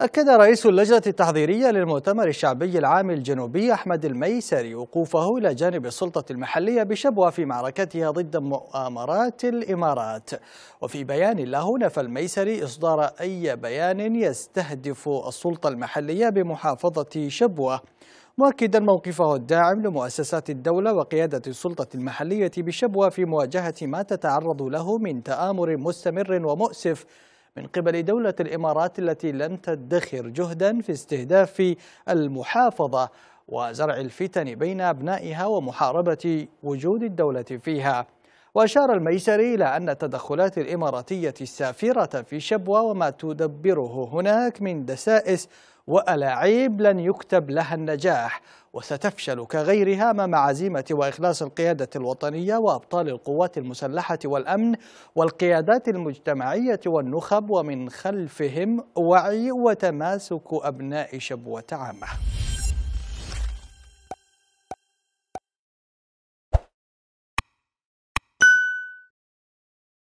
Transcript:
أكد رئيس اللجنة التحضيرية للمؤتمر الشعبي العام الجنوبي أحمد الميسري وقوفه إلى جانب السلطة المحلية بشبوة في معركتها ضد مؤامرات الإمارات وفي بيان له نفى الميسري إصدار أي بيان يستهدف السلطة المحلية بمحافظة شبوة مؤكدا موقفه الداعم لمؤسسات الدولة وقيادة السلطة المحلية بشبوة في مواجهة ما تتعرض له من تآمر مستمر ومؤسف من قبل دولة الإمارات التي لم تدخر جهدا في استهداف المحافظة وزرع الفتن بين أبنائها ومحاربة وجود الدولة فيها وأشار الميسري إلى أن التدخلات الإماراتية السافرة في شبوة وما تدبره هناك من دسائس وألاعيب لن يكتب لها النجاح وستفشل كغيرها امام عزيمه واخلاص القياده الوطنيه وابطال القوات المسلحه والامن والقيادات المجتمعيه والنخب ومن خلفهم وعي وتماسك ابناء شبوه عامه